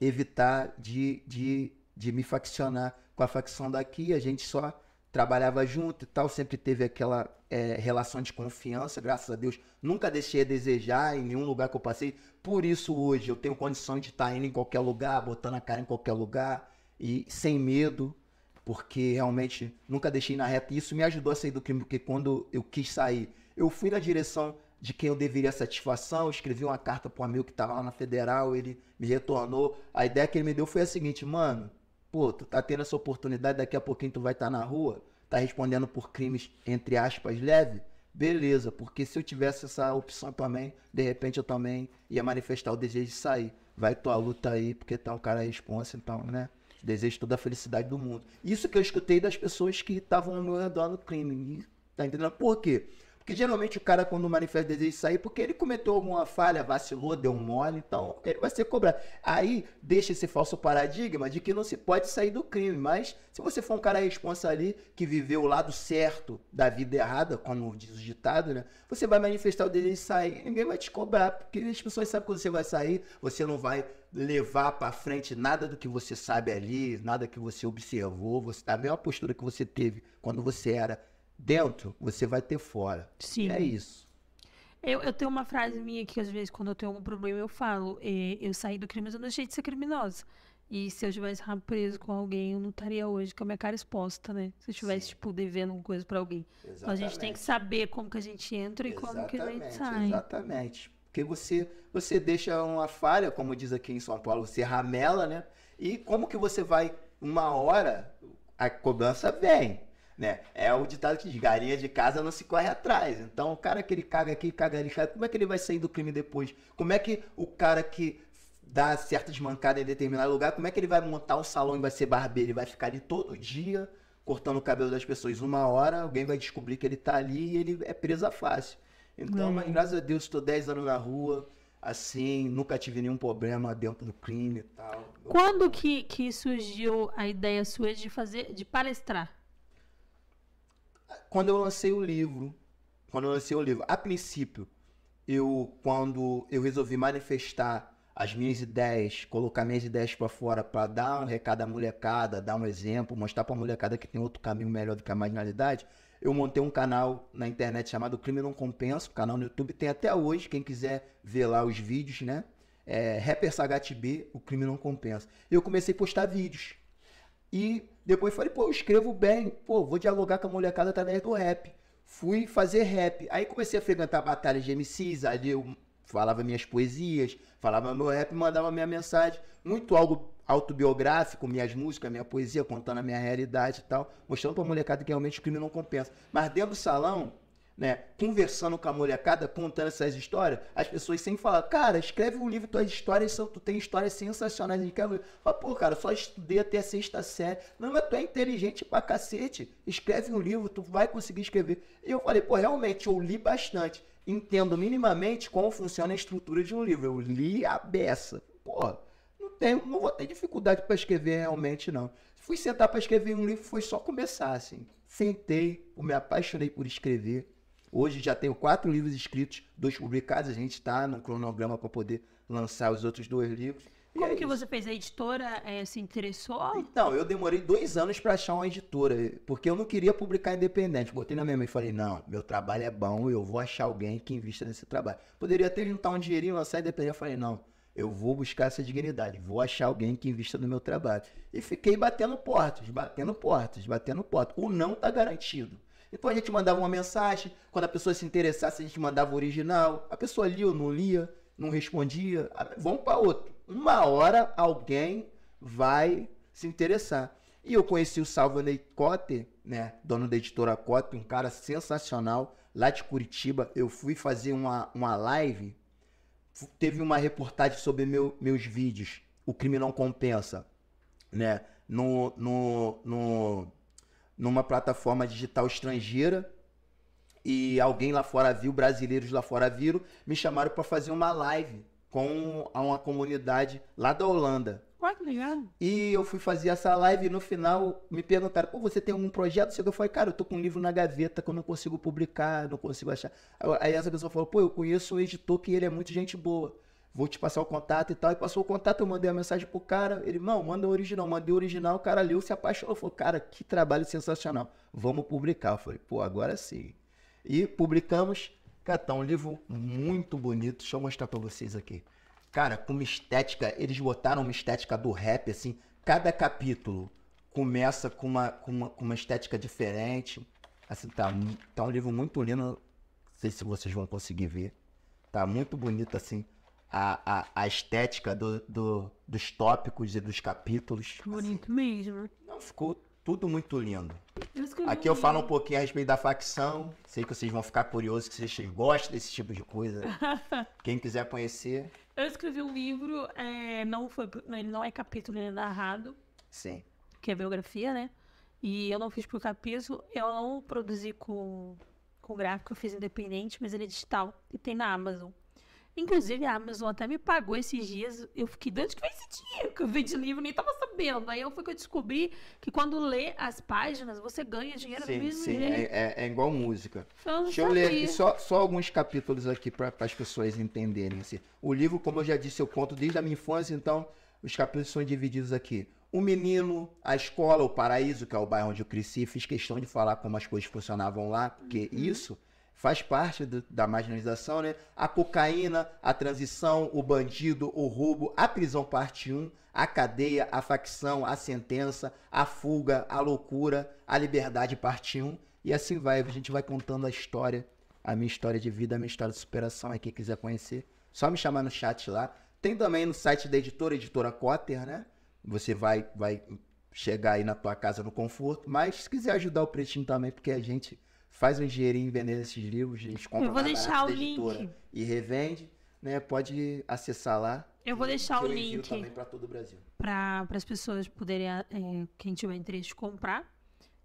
evitar de, de, de me faccionar com a facção daqui, a gente só trabalhava junto e tal, sempre teve aquela é, relação de confiança, graças a Deus. Nunca deixei a desejar em nenhum lugar que eu passei. Por isso, hoje, eu tenho condições de estar indo em qualquer lugar, botando a cara em qualquer lugar e sem medo, porque realmente nunca deixei na reta. E isso me ajudou a sair do crime, porque quando eu quis sair, eu fui na direção de quem eu deveria satisfação, escrevi uma carta para um amigo que estava lá na Federal, ele me retornou. A ideia que ele me deu foi a seguinte, mano, Pô, tu tá tendo essa oportunidade, daqui a pouquinho tu vai estar tá na rua, tá respondendo por crimes, entre aspas, leve. Beleza, porque se eu tivesse essa opção também, de repente eu também ia manifestar o desejo de sair. Vai tua luta aí, porque tá o cara responsa, então, né? Desejo toda a felicidade do mundo. Isso que eu escutei das pessoas que estavam meu redor do crime. Tá entendendo? Por quê? Porque geralmente o cara, quando manifesta desejo de sair, porque ele cometeu alguma falha, vacilou, deu um mole, então ele vai ser cobrado. Aí deixa esse falso paradigma de que não se pode sair do crime, mas se você for um cara responsável ali, que viveu o lado certo da vida errada, como diz o ditado, né? Você vai manifestar o desejo de sair, ninguém vai te cobrar, porque as pessoas sabem quando você vai sair, você não vai levar para frente nada do que você sabe ali, nada que você observou, você a mesma postura que você teve quando você era dentro, você vai ter fora. Sim. É isso. Eu, eu tenho uma frase minha que às vezes, quando eu tenho algum problema, eu falo: é, eu saí do crime, mas eu não deixei de ser criminosa. E se eu tivesse rabo preso com alguém, eu não estaria hoje com a minha cara exposta, né? Se eu estivesse, Sim. tipo, devendo alguma coisa para alguém. Então a gente tem que saber como que a gente entra e exatamente, como que a gente sai. Exatamente. Porque você, você deixa uma falha, como diz aqui em São Paulo, você ramela, né? E como que você vai, uma hora, a cobrança vem né? É o ditado que diz, galinha de casa não se corre atrás. Então, o cara que ele caga aqui, caga ali, caga, como é que ele vai sair do crime depois? Como é que o cara que dá certas mancadas em determinado lugar, como é que ele vai montar um salão e vai ser barbeiro? Ele vai ficar ali todo dia cortando o cabelo das pessoas uma hora, alguém vai descobrir que ele tá ali e ele é presa fácil. Então, hum. mas graças a Deus, estou 10 anos na rua, assim, nunca tive nenhum problema dentro do crime e tal. Quando que, que surgiu a ideia sua de fazer, de palestrar? quando eu lancei o livro, quando eu lancei o livro, a princípio, eu quando eu resolvi manifestar as minhas ideias, colocar minhas ideias para fora para dar um recado à molecada, dar um exemplo, mostrar para a molecada que tem outro caminho melhor do que a marginalidade, eu montei um canal na internet chamado Crime Não Compensa, um canal no YouTube, tem até hoje, quem quiser ver lá os vídeos, né? É, Rapper Sagat B, o crime não compensa. Eu comecei a postar vídeos e depois falei, pô, eu escrevo bem, pô, vou dialogar com a molecada através do rap. Fui fazer rap. Aí comecei a frequentar batalhas de MCs, ali eu falava minhas poesias, falava meu rap, mandava minha mensagem, muito algo autobiográfico, minhas músicas, minha poesia, contando a minha realidade e tal, mostrando pra molecada que realmente o crime não compensa. Mas dentro do salão, né, conversando com a molecada, contando essas histórias, as pessoas sempre falam, cara, escreve um livro, tuas histórias são, tu tem histórias sensacionais, de quero Fala, pô, cara, só estudei até a sexta série. Não, mas tu é inteligente pra cacete, escreve um livro, tu vai conseguir escrever. E eu falei, pô, realmente, eu li bastante, entendo minimamente como funciona a estrutura de um livro. Eu li a beça. Pô, não, tenho, não vou ter dificuldade para escrever realmente, não. Fui sentar para escrever um livro, foi só começar, assim. Sentei, eu me apaixonei por escrever Hoje já tenho quatro livros escritos, dois publicados. A gente está no cronograma para poder lançar os outros dois livros. Como é que isso. você fez? A editora é, se interessou? Então, eu demorei dois anos para achar uma editora, porque eu não queria publicar independente. Botei na minha mãe e falei, não, meu trabalho é bom, eu vou achar alguém que invista nesse trabalho. Poderia até juntar um dinheirinho, lançar independente. Eu falei, não, eu vou buscar essa dignidade, vou achar alguém que invista no meu trabalho. E fiquei batendo portas, batendo portas, batendo portas. O não está garantido. Então a gente mandava uma mensagem, quando a pessoa se interessasse, a gente mandava o original. A pessoa lia ou não lia, não respondia. Vamos ah, para outro. Uma hora alguém vai se interessar. E eu conheci o Salvanei Cotter, né, dono da editora Cotter, um cara sensacional, lá de Curitiba. Eu fui fazer uma, uma live, teve uma reportagem sobre meu, meus vídeos, O Crime Não Compensa, né, no, no, no numa plataforma digital estrangeira e alguém lá fora viu, brasileiros lá fora viram, me chamaram para fazer uma live com uma comunidade lá da Holanda. Olha que legal. E eu fui fazer essa live e no final me perguntaram, pô, você tem algum projeto? Eu falei, cara, eu tô com um livro na gaveta que eu não consigo publicar, não consigo achar. Aí essa pessoa falou, pô, eu conheço um editor que ele é muito gente boa vou te passar o contato e tal. E passou o contato, eu mandei a mensagem pro cara. Ele, não, manda o original. Mandei o original, o cara leu, se apaixonou. Falou, cara, que trabalho sensacional. Vamos publicar. Eu falei, pô, agora sim. E publicamos. Cara, tá um livro muito bonito. Deixa eu mostrar pra vocês aqui. Cara, com uma estética, eles botaram uma estética do rap, assim. Cada capítulo começa com uma, com uma, com uma estética diferente. Assim, tá, tá um livro muito lindo. Não sei se vocês vão conseguir ver. Tá muito bonito, assim a, a, a estética do, do, dos tópicos e dos capítulos. Bonito assim, mesmo. Não, ficou tudo muito lindo. Eu Aqui eu falo um pouquinho a respeito da facção. Sei que vocês vão ficar curiosos, que vocês gostam desse tipo de coisa. Quem quiser conhecer. Eu escrevi um livro, é, não foi, ele não é capítulo, ele é narrado. Sim. Que é biografia, né? E eu não fiz por capítulo, eu não produzi com, com gráfico, eu fiz independente, mas ele é digital e tem na Amazon. Inclusive, a Amazon até me pagou esses dias. Eu fiquei, de que foi esse dinheiro que eu vi de livro? Nem tava sabendo. Aí eu fui que eu descobri que quando lê as páginas, você ganha dinheiro sim, do mesmo sim. jeito. É, é, é igual música. Então, eu Deixa eu ler só, só alguns capítulos aqui para as pessoas entenderem. Assim. O livro, como eu já disse, eu conto desde a minha infância, então os capítulos são divididos aqui. O menino, a escola, o paraíso, que é o bairro onde eu cresci, fiz questão de falar como as coisas funcionavam lá, porque uhum. isso faz parte do, da marginalização, né? A cocaína, a transição, o bandido, o roubo, a prisão parte 1, a cadeia, a facção, a sentença, a fuga, a loucura, a liberdade parte 1. E assim vai, a gente vai contando a história, a minha história de vida, a minha história de superação. Aí quem quiser conhecer, só me chamar no chat lá. Tem também no site da editora, editora Cotter, né? Você vai, vai chegar aí na tua casa no conforto, mas se quiser ajudar o Pretinho também, porque a gente faz um dinheirinho vendendo esses livros, a gente compra Eu vou deixar o link. e revende, né? Pode acessar lá. Eu vou deixar o link para todo o Brasil. Para as pessoas poderem, é, quem tiver interesse, comprar.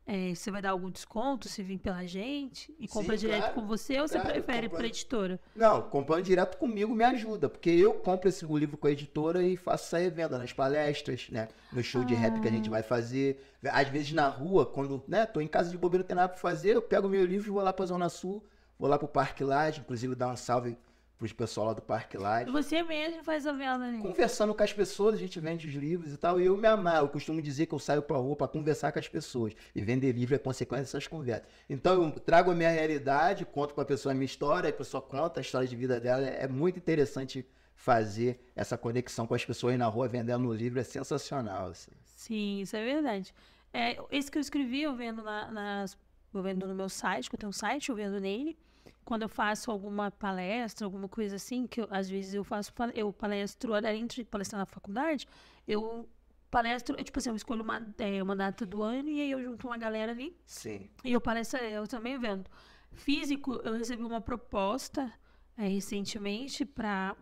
É, você vai dar algum desconto se vir pela gente e compra Sim, direto claro, com você ou claro, você prefere compra... para editora? Não, comprando direto comigo me ajuda, porque eu compro esse livro com a editora e faço sair revenda nas palestras, né? No show ah. de rap que a gente ah. vai fazer. Às vezes na rua, quando né, tô em casa de bobeira, não tem nada para fazer, eu pego meu livro e vou lá para Zona Sul, vou lá para o Parque Laje, inclusive dar um salve pros pessoal lá do Parque Live. Você mesmo faz a venda, ali. Né? Conversando com as pessoas, a gente vende os livros e tal. E eu me amarro. Eu costumo dizer que eu saio pra rua pra conversar com as pessoas. E vender livro é consequência dessas conversas. Então, eu trago a minha realidade, conto pra pessoa a minha história, a pessoa conta a história de vida dela. É muito interessante fazer essa conexão com as pessoas na rua vendendo o livro. É sensacional. Assim. Sim, isso é verdade. É, esse que eu escrevi, eu vendo, nas, eu vendo no meu site, que eu tenho um site, eu vendo nele quando eu faço alguma palestra, alguma coisa assim, que eu, às vezes eu faço, eu palestro, entre palestrar na faculdade, eu palestro, eu, tipo assim, eu escolho uma, é, uma data do ano e aí eu junto uma galera ali. Sim. E eu palestro, eu também vendo. Físico, eu recebi uma proposta é, recentemente para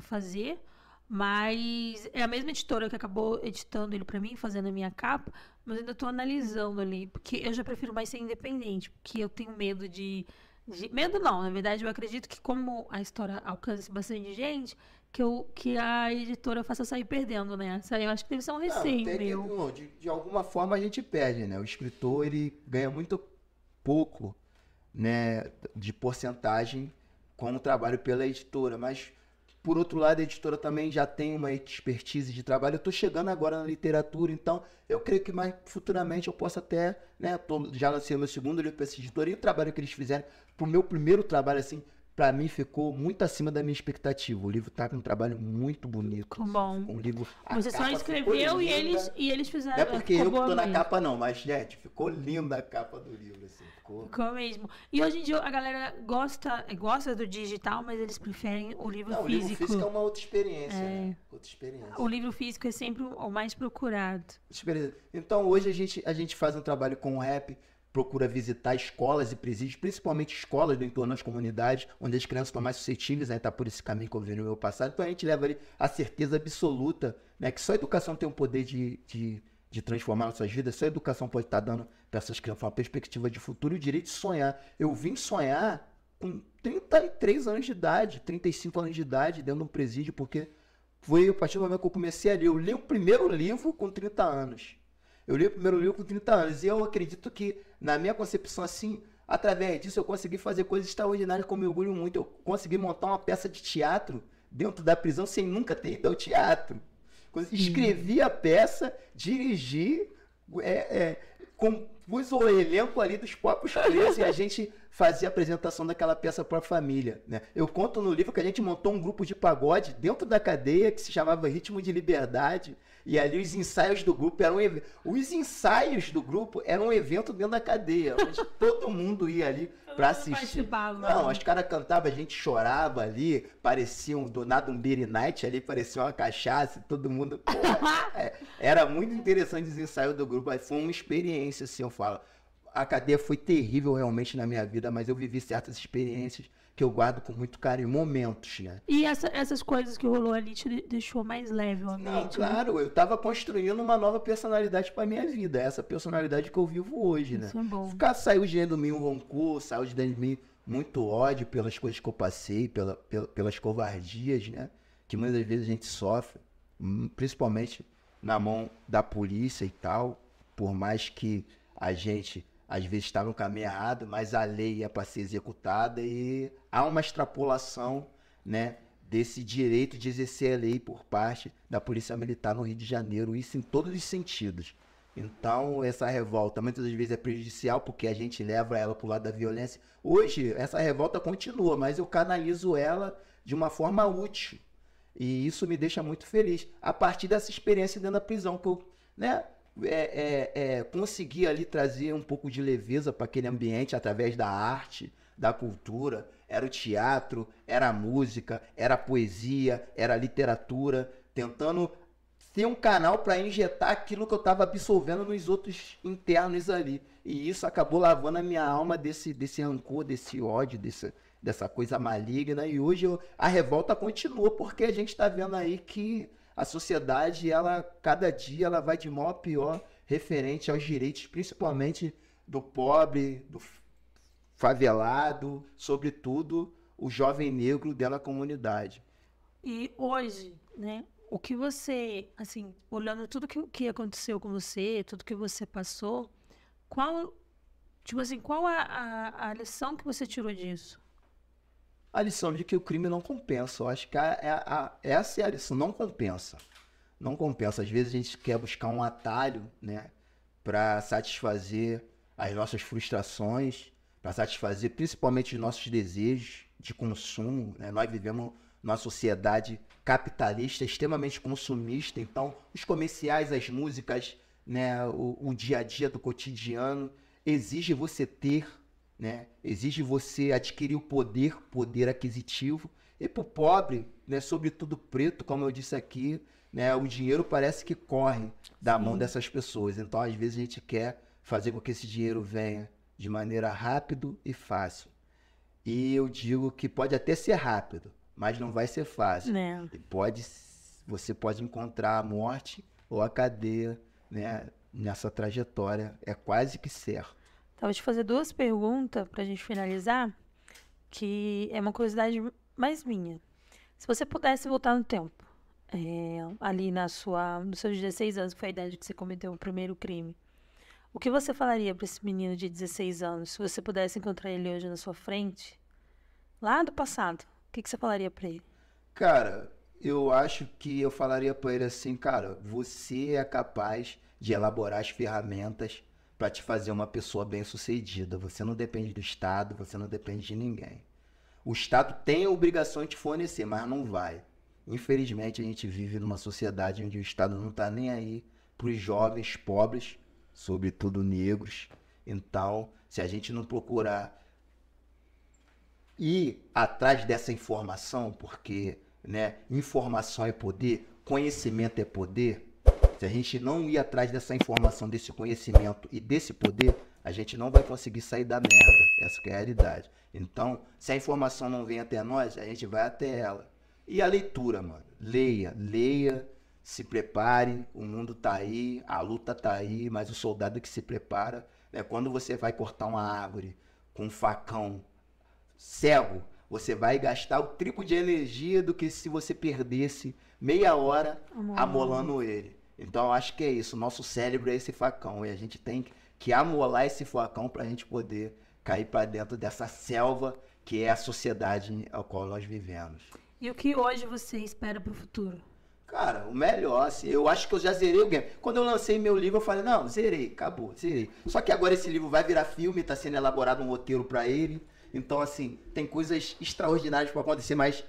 fazer, mas é a mesma editora que acabou editando ele para mim, fazendo a minha capa, mas ainda estou analisando ali, porque eu já prefiro mais ser independente, porque eu tenho medo de Medo não, na verdade, eu acredito que como a história alcança bastante gente, que, eu, que a editora faça sair perdendo, né? eu acho que deve ser um receio não, meu. Que, de, de alguma forma a gente perde, né? O escritor, ele ganha muito pouco, né, de porcentagem com o trabalho pela editora, mas por outro lado, a editora também já tem uma expertise de trabalho. Eu estou chegando agora na literatura, então eu creio que mais futuramente eu possa até, né? Tô, já lancei meu segundo livro para essa editora e o trabalho que eles fizeram, para o meu primeiro trabalho, assim, para mim ficou muito acima da minha expectativa. O livro tá com um trabalho muito bonito. Ficou bom. Um livro. Você só escreveu e eles, e eles fizeram. Não é porque eu que tô na capa, não, mas, gente, ficou linda a capa do livro, assim. Ficou... ficou mesmo. E hoje em dia a galera gosta, gosta do digital, mas eles preferem o livro não, físico. O livro físico é uma outra experiência, é... né? Outra experiência. O livro físico é sempre o mais procurado. Então hoje a gente, a gente faz um trabalho com rap procura visitar escolas e presídios, principalmente escolas do entorno das comunidades, onde as crianças estão mais suscetíveis a né? entrar tá por esse caminho que eu vi no meu passado. Então a gente leva ali a certeza absoluta né, que só a educação tem o poder de, de, de transformar nossas vidas, só a educação pode estar tá dando para essas crianças uma perspectiva de futuro e o direito de sonhar. Eu vim sonhar com 33 anos de idade, 35 anos de idade, dentro de um presídio, porque foi a partir do momento que eu comecei a ler. Eu li o primeiro livro com 30 anos. Eu li o primeiro livro com 30 anos. E eu acredito que na minha concepção, assim, através disso eu consegui fazer coisas extraordinárias que eu mergulho muito. Eu consegui montar uma peça de teatro dentro da prisão sem nunca ter ido ao teatro. Escrevi a peça, dirigi, é, é, compus o elenco ali dos próprios presos e a gente fazia a apresentação daquela peça para a família. Né? Eu conto no livro que a gente montou um grupo de pagode dentro da cadeia que se chamava Ritmo de Liberdade. E ali os ensaios do grupo eram. Os ensaios do grupo eram um evento dentro da cadeia, onde todo mundo ia ali para assistir. Não, os caras cantavam, a gente chorava ali, parecia um, do nada um Beer Night ali, parecia uma cachaça, todo mundo. é, era muito interessante os ensaios do grupo, foi uma experiência, assim, eu falo. A cadeia foi terrível realmente na minha vida, mas eu vivi certas experiências que eu guardo com muito carinho, momentos, né? E essa, essas coisas que rolou ali te deixou mais leve o ambiente? Não, né? claro, né? eu tava construindo uma nova personalidade para minha vida, essa personalidade que eu vivo hoje, Isso né? Isso é bom. Ficar, saiu de dentro de mim um rancor, saiu de dentro de mim muito ódio pelas coisas que eu passei, pela, pela, pelas covardias, né? Que muitas vezes a gente sofre, hum, principalmente na mão da polícia e tal, por mais que a gente às vezes está no caminho errado, mas a lei é para ser executada e há uma extrapolação, né, desse direito de exercer a lei por parte da Polícia Militar no Rio de Janeiro, isso em todos os sentidos. Então, essa revolta muitas vezes é prejudicial porque a gente leva ela para o lado da violência. Hoje, essa revolta continua, mas eu canalizo ela de uma forma útil. E isso me deixa muito feliz. A partir dessa experiência dentro da prisão, que eu, né, é, é, é, conseguir ali trazer um pouco de leveza para aquele ambiente através da arte, da cultura. Era o teatro, era a música, era a poesia, era a literatura, tentando ter um canal para injetar aquilo que eu estava absorvendo nos outros internos ali. E isso acabou lavando a minha alma desse, desse rancor, desse ódio, desse, dessa coisa maligna. E hoje eu, a revolta continua, porque a gente está vendo aí que a sociedade, ela cada dia ela vai de mal a pior referente aos direitos, principalmente do pobre, do favelado, sobretudo o jovem negro dela comunidade. E hoje, né, o que você, assim, olhando tudo que, que aconteceu com você, tudo que você passou, qual, tipo assim, qual a, a, a lição que você tirou disso? a lição de que o crime não compensa. Eu acho que a, a, é a, essa é a lição, não compensa. Não compensa. Às vezes a gente quer buscar um atalho, né? Para satisfazer as nossas frustrações, para satisfazer principalmente os nossos desejos de consumo. Né? Nós vivemos numa sociedade capitalista, extremamente consumista, então os comerciais, as músicas, né? o, o dia a dia do cotidiano exige você ter né? Exige você adquirir o poder, poder aquisitivo. E para o pobre, né, sobretudo preto, como eu disse aqui, né, o dinheiro parece que corre da Sim. mão dessas pessoas. Então, às vezes, a gente quer fazer com que esse dinheiro venha de maneira rápido e fácil. E eu digo que pode até ser rápido, mas não vai ser fácil. Né? E pode, você pode encontrar a morte ou a cadeia né, nessa trajetória. É quase que certo. Tava vou te fazer duas perguntas para a gente finalizar, que é uma curiosidade mais minha. Se você pudesse voltar no tempo, é, ali na sua, nos seus 16 anos, que foi a idade que você cometeu o primeiro crime, o que você falaria para esse menino de 16 anos, se você pudesse encontrar ele hoje na sua frente, lá do passado? O que, que você falaria para ele? Cara, eu acho que eu falaria para ele assim, cara, você é capaz de elaborar as ferramentas para te fazer uma pessoa bem-sucedida. Você não depende do Estado, você não depende de ninguém. O Estado tem a obrigação de te fornecer, mas não vai. Infelizmente, a gente vive numa sociedade onde o Estado não está nem aí para os jovens pobres, sobretudo negros. Então, se a gente não procurar ir atrás dessa informação, porque né, informação é poder, conhecimento é poder, se a gente não ir atrás dessa informação, desse conhecimento e desse poder, a gente não vai conseguir sair da merda. Essa é a realidade. Então, se a informação não vem até nós, a gente vai até ela. E a leitura, mano. Leia, leia, se prepare. O mundo tá aí, a luta tá aí, mas o soldado que se prepara. Né? Quando você vai cortar uma árvore com um facão cego, você vai gastar o triplo de energia do que se você perdesse meia hora amolando ele. Então acho que é isso. Nosso cérebro é esse facão e a gente tem que amolar esse facão para a gente poder cair para dentro dessa selva que é a sociedade ao qual nós vivemos. E o que hoje você espera para o futuro? Cara, o melhor, assim, eu acho que eu já zerei o game. Quando eu lancei meu livro, eu falei, não, zerei, acabou, zerei. Só que agora esse livro vai virar filme, está sendo elaborado um roteiro para ele. Então, assim, tem coisas extraordinárias para acontecer, mas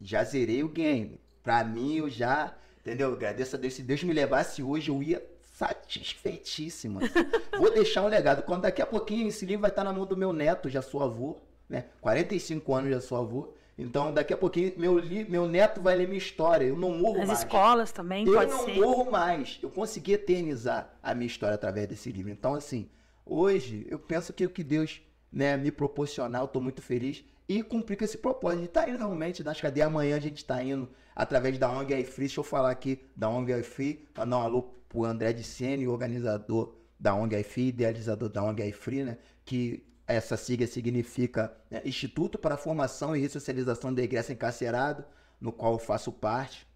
já zerei o game. Para mim, eu já Entendeu? Agradeço a Deus. Se Deus me levasse hoje, eu ia satisfeitíssimo. Vou deixar um legado. Quando daqui a pouquinho esse livro vai estar na mão do meu neto, já sou avô, né? 45 anos já sou avô. Então, daqui a pouquinho, meu, li, meu neto vai ler minha história. Eu não morro As mais. As escolas também, eu pode ser. Eu não morro mais. Eu consegui eternizar a minha história através desse livro. Então, assim, hoje, eu penso que o que Deus né, me proporcionar, eu tô muito feliz. E cumprir com esse propósito. A tá indo realmente nas cadeias. Amanhã a gente tá indo através da ONG iFree. Deixa eu falar aqui da ONG iFree. Mandar um alô pro André de Sene, organizador da ONG iFree, idealizador da ONG iFree, né? Que essa sigla significa né, Instituto para a Formação e Ressocialização de Igreja Encarcerado, no qual eu faço parte.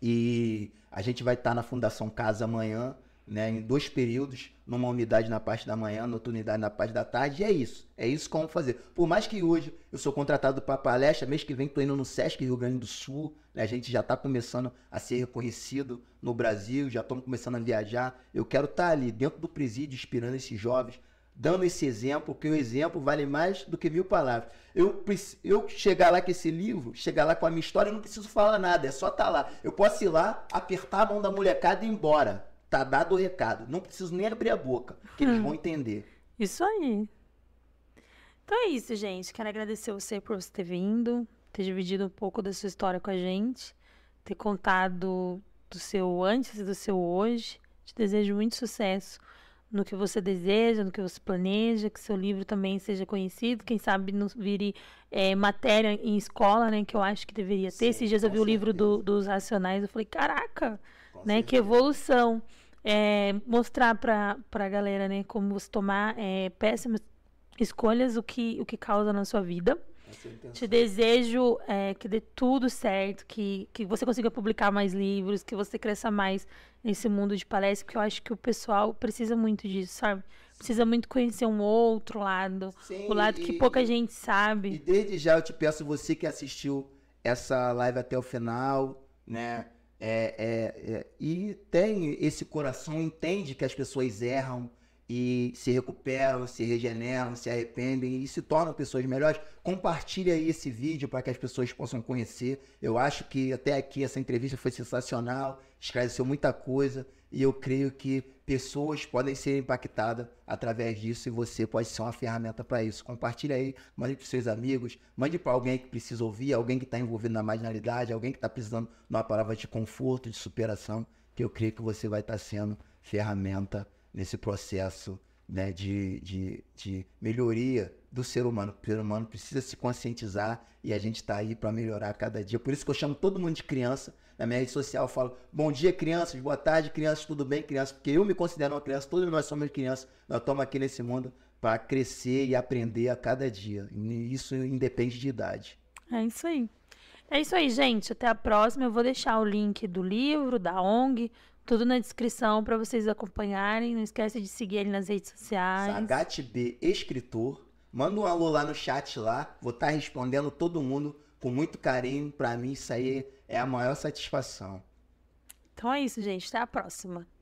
E a gente vai estar tá na Fundação Casa amanhã né, em dois períodos, numa unidade na parte da manhã, outra unidade na parte da tarde, e é isso. É isso como fazer. Por mais que hoje eu sou contratado para palestra, mês que vem estou indo no SESC Rio Grande do Sul, né, a gente já está começando a ser reconhecido no Brasil, já estamos começando a viajar. Eu quero estar tá ali dentro do presídio, inspirando esses jovens, dando esse exemplo, porque o exemplo vale mais do que mil palavras. Eu, eu chegar lá com esse livro, chegar lá com a minha história, eu não preciso falar nada, é só estar tá lá. Eu posso ir lá, apertar a mão da molecada e ir embora Tá dado o recado. Não preciso nem abrir a boca, que eles ah. vão entender. Isso aí. Então é isso, gente. Quero agradecer você por você ter vindo, ter dividido um pouco da sua história com a gente, ter contado do seu antes e do seu hoje. Te desejo muito sucesso no que você deseja, no que você planeja, que seu livro também seja conhecido, quem sabe não vire é, matéria em escola, né, que eu acho que deveria ter. Sim, Esses dias eu vi certeza. o livro do, dos Racionais, eu falei, caraca, com né, certeza. que evolução é, mostrar para a galera, né, como você tomar é, péssimas escolhas, o que, o que causa na sua vida. Te desejo é, que dê tudo certo, que, que você consiga publicar mais livros, que você cresça mais nesse mundo de palestra, porque eu acho que o pessoal precisa muito disso, sabe? Precisa muito conhecer um outro lado, Sim, o lado que pouca e, gente sabe. E desde já eu te peço, você que assistiu essa live até o final, né? É, é, é, e tem esse coração, entende que as pessoas erram e se recuperam, se regeneram, se arrependem e se tornam pessoas melhores. Compartilha aí esse vídeo para que as pessoas possam conhecer. Eu acho que até aqui essa entrevista foi sensacional, esclareceu muita coisa e eu creio que pessoas podem ser impactadas através disso e você pode ser uma ferramenta para isso. Compartilha aí, mande para seus amigos, mande para alguém que precisa ouvir, alguém que está envolvido na marginalidade, alguém que está precisando de uma palavra de conforto, de superação, que eu creio que você vai estar tá sendo ferramenta nesse processo né, de, de, de melhoria do ser humano. O ser humano precisa se conscientizar e a gente está aí para melhorar cada dia. Por isso que eu chamo todo mundo de criança, na minha rede social, eu falo bom dia, crianças, boa tarde, crianças, tudo bem, crianças, porque eu me considero uma criança, todos nós somos crianças, nós estamos aqui nesse mundo para crescer e aprender a cada dia. Isso independe de idade. É isso aí. É isso aí, gente. Até a próxima. Eu vou deixar o link do livro, da ONG, tudo na descrição para vocês acompanharem. Não esquece de seguir ele nas redes sociais. Sagat B, escritor. Manda um alô lá no chat lá. Vou estar tá respondendo todo mundo com muito carinho. Para mim, isso aí é a maior satisfação. Então é isso, gente. Até a próxima.